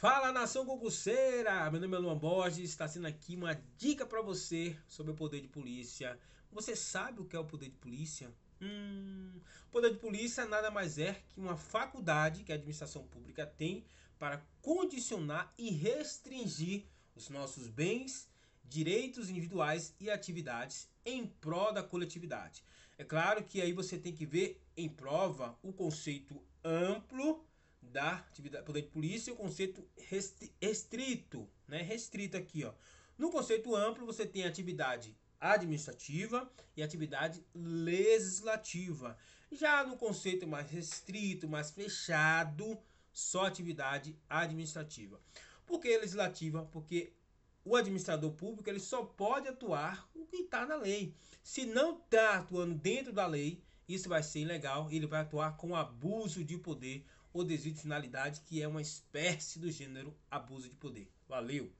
Fala nação concurseira! Meu nome é Luan Borges, está sendo aqui uma dica para você sobre o poder de polícia. Você sabe o que é o poder de polícia? Hum, o poder de polícia nada mais é que uma faculdade que a administração pública tem para condicionar e restringir os nossos bens, direitos individuais e atividades em prol da coletividade. É claro que aí você tem que ver em prova o conceito amplo da atividade, poder de polícia e o conceito restrito, né? Restrito aqui, ó. No conceito amplo, você tem atividade administrativa e atividade legislativa. Já no conceito mais restrito, mais fechado, só atividade administrativa. Por que legislativa? Porque o administrador público ele só pode atuar o que está na lei. Se não está atuando dentro da lei, isso vai ser ilegal e ele vai atuar com abuso de poder ou desvio de finalidade, que é uma espécie do gênero abuso de poder. Valeu!